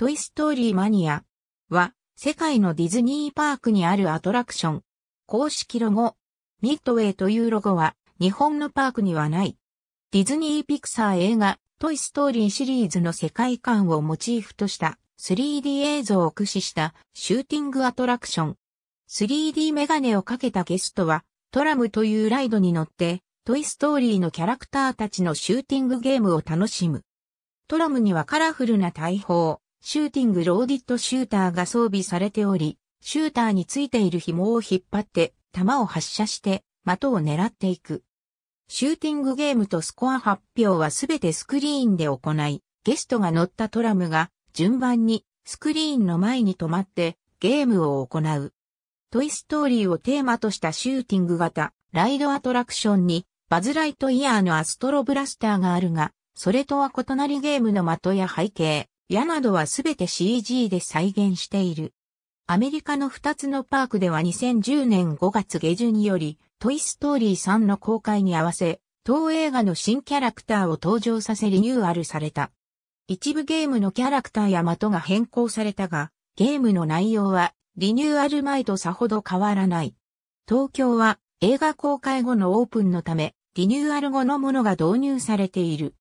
トイストーリーマニアは世界のディズニーパークにあるアトラクション。公式ロゴ。ミッドウェイというロゴは日本のパークにはない。ディズニーピクサー映画トイストーリーシリーズの世界観をモチーフとした 3D 映像を駆使したシューティングアトラクション。3D メガネをかけたゲストはトラムというライドに乗ってトイストーリーのキャラクターたちのシューティングゲームを楽しむ。トラムにはカラフルな大砲、シューティングローディットシューターが装備されており、シューターについている紐を引っ張って、弾を発射して、的を狙っていく。シューティングゲームとスコア発表はすべてスクリーンで行い、ゲストが乗ったトラムが順番にスクリーンの前に止まってゲームを行う。トイストーリーをテーマとしたシューティング型ライドアトラクションにバズライトイヤーのアストロブラスターがあるが、それとは異なりゲームの的や背景、矢などはすべて CG で再現している。アメリカの2つのパークでは2010年5月下旬により、トイストーリー3の公開に合わせ、当映画の新キャラクターを登場させリニューアルされた。一部ゲームのキャラクターや的が変更されたが、ゲームの内容はリニューアル前とさほど変わらない。東京は映画公開後のオープンのため、リニューアル後のものが導入されている。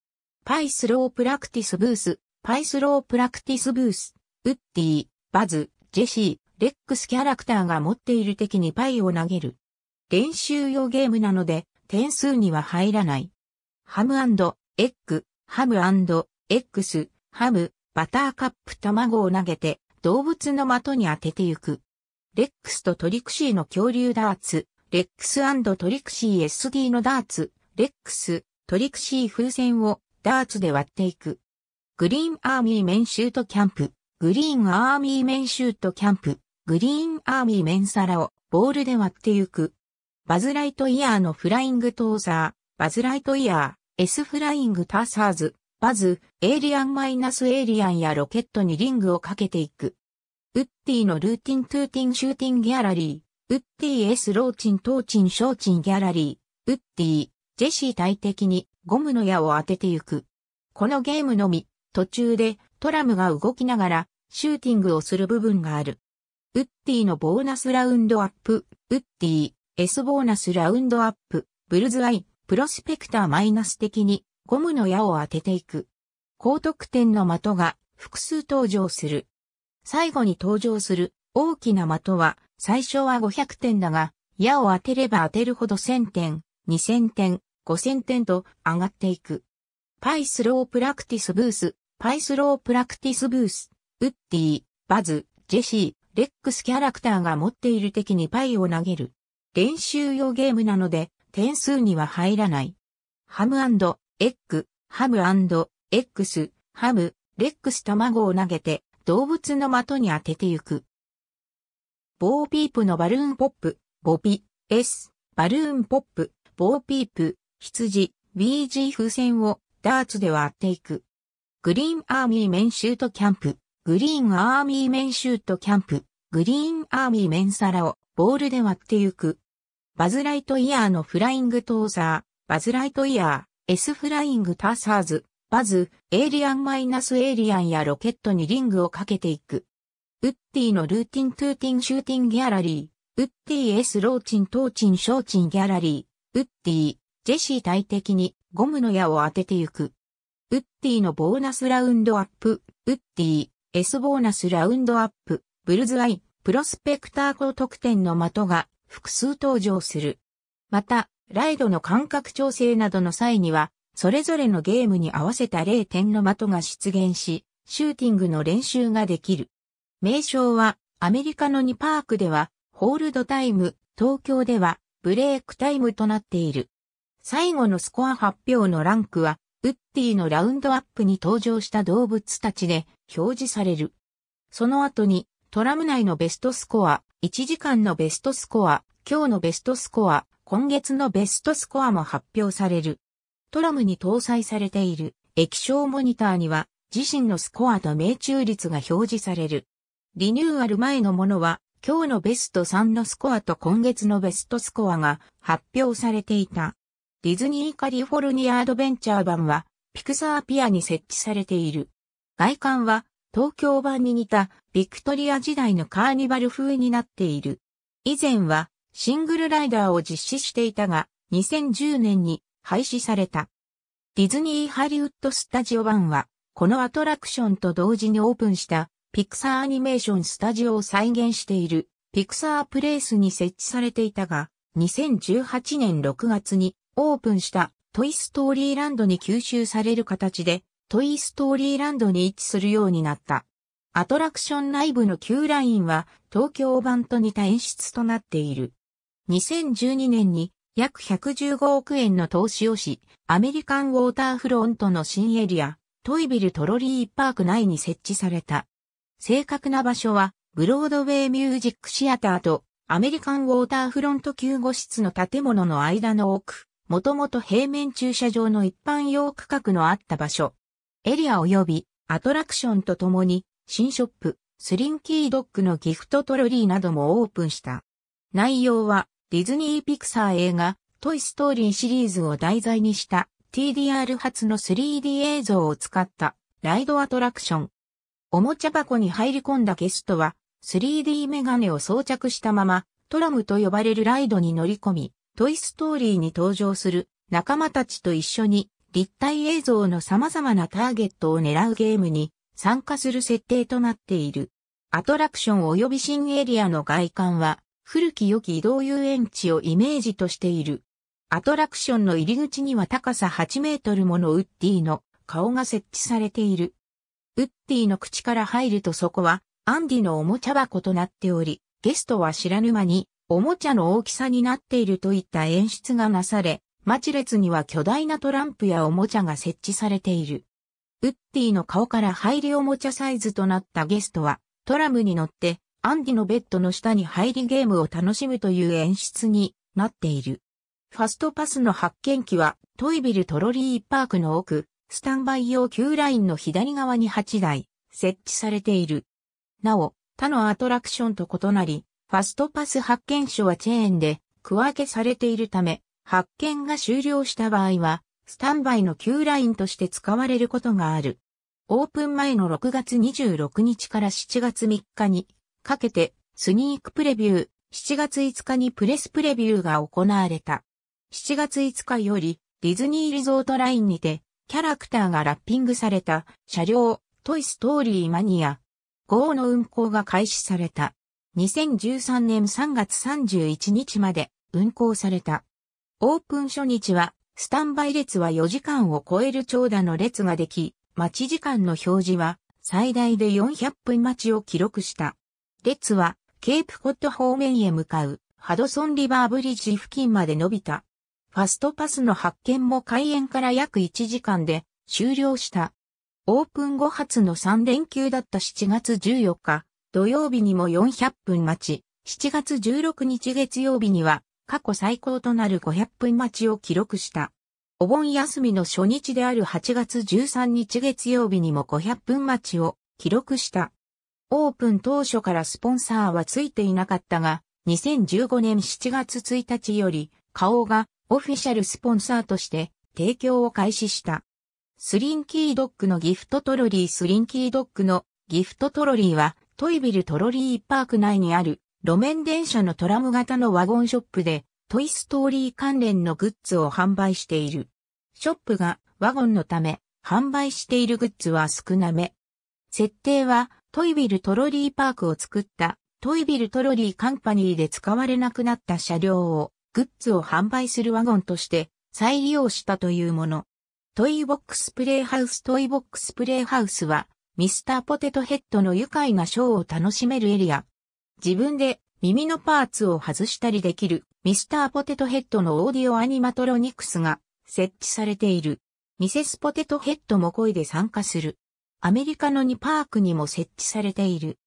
パイスロープラクティスブース、パイスロープラクティスブース、ウッディ、バズ、ジェシー、レックスキャラクターが持っている敵にパイを投げる。練習用ゲームなので、点数には入らない。ハムエッグ、ハムエックス、ハム、バターカップ卵を投げて、動物の的に当ててゆく。レックスとトリクシーの恐竜ダーツ、レックストリクシー SD のダーツ、レックス、トリクシー風船をダーツで割っていく。グリーンアーミーメンシュートキャンプ、グリーンアーミーメンシュートキャンプ、グリーンアーミーメンサラをボールで割ってゆく。バズライトイヤーのフライングトーザー、バズライトイヤー、S フライングターサーズ、バズ、エイリアンマイナスエイリアンやロケットにリングをかけていく。ウッディのルーティントゥーティンシューティンギャラリー、ウッディ S ローチントーチンショーチンギャラリー、ウッディ、ジェシー大敵にゴムの矢を当ててゆく。このゲームのみ、途中でトラムが動きながらシューティングをする部分がある。ウッディのボーナスラウンドアップ、ウッディ、S ボーナスラウンドアップ、ブルズアイ、プロスペクターマイナス的にゴムの矢を当てていく。高得点の的が複数登場する。最後に登場する大きな的は最初は500点だが、矢を当てれば当てるほど1000点、2000点、5000点と上がっていく。パイスロープラクティスブース、パイスロープラクティスブース、ウッディ、バズ、ジェシー、レックスキャラクターが持っている敵にパイを投げる。練習用ゲームなので、点数には入らない。ハムエッグ、ハムエックス、ハム、レックス卵を投げて、動物の的に当ててゆく。ボーピープのバルーンポップ、ボピ、S、バルーンポップ、ボーピープ、羊、BG 風船をダーツで割っていく。グリーンアーミーメンシュートキャンプ、グリーンアーミーメンシュートキャンプ、グリーンアーミーメンサラをボールで割ってゆく。バズライトイヤーのフライングトーザー、バズライトイヤー、S フライングターサーズ、バズ、エイリアンマイナスエイリアンやロケットにリングをかけていく。ウッディのルーティントゥーティンシューティンギャラリー、ウッディ S ローチントーチンショーチンギャラリー、ウッディ、ジェシー大敵にゴムの矢を当ててゆく。ウッディのボーナスラウンドアップ、ウッディ、S ボーナスラウンドアップ、ブルズアイ、プロスペクター高得点の的が複数登場する。また、ライドの間隔調整などの際には、それぞれのゲームに合わせた0点の的が出現し、シューティングの練習ができる。名称は、アメリカの2パークでは、ホールドタイム、東京では、ブレークタイムとなっている。最後のスコア発表のランクは、ウッディのラウンドアップに登場した動物たちで表示される。その後にトラム内のベストスコア、1時間のベストスコア、今日のベストスコア、今月のベストスコアも発表される。トラムに搭載されている液晶モニターには自身のスコアと命中率が表示される。リニューアル前のものは今日のベスト3のスコアと今月のベストスコアが発表されていた。ディズニーカリフォルニアアドベンチャー版は、ピクサーピアに設置されている。外観は、東京版に似た、ビクトリア時代のカーニバル風になっている。以前は、シングルライダーを実施していたが、2010年に廃止された。ディズニーハリウッドスタジオ版は、このアトラクションと同時にオープンした、ピクサーアニメーションスタジオを再現している、ピクサープレイスに設置されていたが、2018年6月にオープンしたトイストーリーランドに吸収される形でトイストーリーランドに位置するようになった。アトラクション内部の Q ラインは東京版と似た演出となっている。2012年に約115億円の投資をし、アメリカンウォーターフロントの新エリア、トイビルトロリーパーク内に設置された。正確な場所は、ブロードウェイミュージックシアターとアメリカンウォーターフロント救護室の建物の間の奥。もともと平面駐車場の一般用区画のあった場所。エリア及びアトラクションとともに、新ショップ、スリンキードッグのギフトトロリーなどもオープンした。内容は、ディズニー・ピクサー映画、トイ・ストーリーシリーズを題材にした TDR 発の 3D 映像を使ったライドアトラクション。おもちゃ箱に入り込んだゲストは 3D メガネを装着したままトラムと呼ばれるライドに乗り込み、トイストーリーに登場する仲間たちと一緒に立体映像の様々なターゲットを狙うゲームに参加する設定となっている。アトラクション及び新エリアの外観は古き良き移動遊園地をイメージとしている。アトラクションの入り口には高さ8メートルものウッディの顔が設置されている。ウッディの口から入るとそこはアンディのおもちゃ箱となっており、ゲストは知らぬ間におもちゃの大きさになっているといった演出がなされ、ち列には巨大なトランプやおもちゃが設置されている。ウッディの顔から入りおもちゃサイズとなったゲストは、トラムに乗って、アンディのベッドの下に入りゲームを楽しむという演出になっている。ファストパスの発見機は、トイビルトロリーパークの奥、スタンバイ用旧ラインの左側に8台、設置されている。なお、他のアトラクションと異なり、ファストパス発券所はチェーンで区分けされているため、発券が終了した場合は、スタンバイの Q ラインとして使われることがある。オープン前の6月26日から7月3日にかけてスニークプレビュー、7月5日にプレスプレビューが行われた。7月5日よりディズニーリゾートラインにてキャラクターがラッピングされた車両トイストーリーマニア号の運行が開始された。2013年3月31日まで運行された。オープン初日は、スタンバイ列は4時間を超える長蛇の列ができ、待ち時間の表示は最大で400分待ちを記録した。列はケープコット方面へ向かうハドソンリバーブリッジ付近まで伸びた。ファストパスの発見も開園から約1時間で終了した。オープン後初の3連休だった7月14日、土曜日にも400分待ち、7月16日月曜日には過去最高となる500分待ちを記録した。お盆休みの初日である8月13日月曜日にも500分待ちを記録した。オープン当初からスポンサーはついていなかったが、2015年7月1日より、花王がオフィシャルスポンサーとして提供を開始した。スリンキードッグのギフトトロリースリンキードッグのギフトトロリーはトイビルトロリーパーク内にある路面電車のトラム型のワゴンショップでトイストーリー関連のグッズを販売している。ショップがワゴンのため販売しているグッズは少なめ。設定はトイビルトロリーパークを作ったトイビルトロリーカンパニーで使われなくなった車両をグッズを販売するワゴンとして再利用したというもの。トイボックスプレイハウストイボックスプレイハウスはミスターポテトヘッドの愉快なショーを楽しめるエリア。自分で耳のパーツを外したりできるミスターポテトヘッドのオーディオアニマトロニクスが設置されている。ミセスポテトヘッドも声で参加する。アメリカの2パークにも設置されている。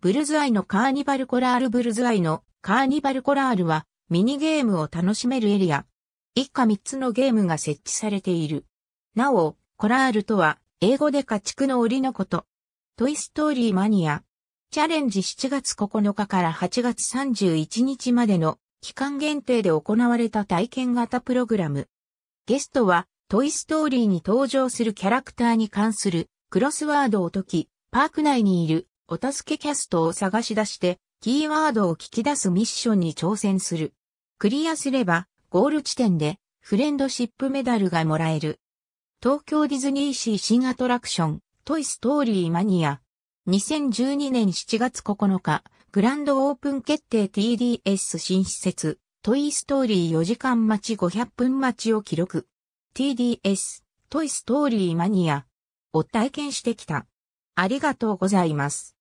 ブルズアイのカーニバルコラールブルズアイのカーニバルコラールはミニゲームを楽しめるエリア。以下3つのゲームが設置されている。なお、コラールとは英語で家畜の檻のこと。トイストーリーマニア。チャレンジ7月9日から8月31日までの期間限定で行われた体験型プログラム。ゲストはトイストーリーに登場するキャラクターに関するクロスワードを解き、パーク内にいるお助けキャストを探し出してキーワードを聞き出すミッションに挑戦する。クリアすればゴール地点でフレンドシップメダルがもらえる。東京ディズニーシー新アトラクション、トイストーリーマニア。2012年7月9日、グランドオープン決定 TDS 新施設、トイストーリー4時間待ち500分待ちを記録。TDS、トイストーリーマニア。を体験してきた。ありがとうございます。